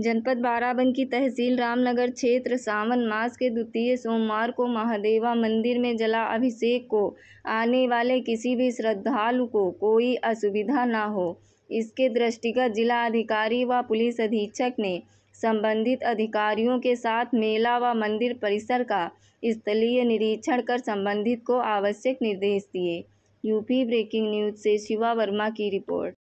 जनपद बाराबंकी की तहसील रामनगर क्षेत्र सावन मास के द्वितीय सोमवार को महादेवा मंदिर में अभिषेक को आने वाले किसी भी श्रद्धालु को कोई असुविधा न हो इसके दृष्टिगत जिला अधिकारी व पुलिस अधीक्षक ने संबंधित अधिकारियों के साथ मेला व मंदिर परिसर का स्थलीय निरीक्षण कर संबंधित को आवश्यक निर्देश दिए यूपी ब्रेकिंग न्यूज से शिवा वर्मा की रिपोर्ट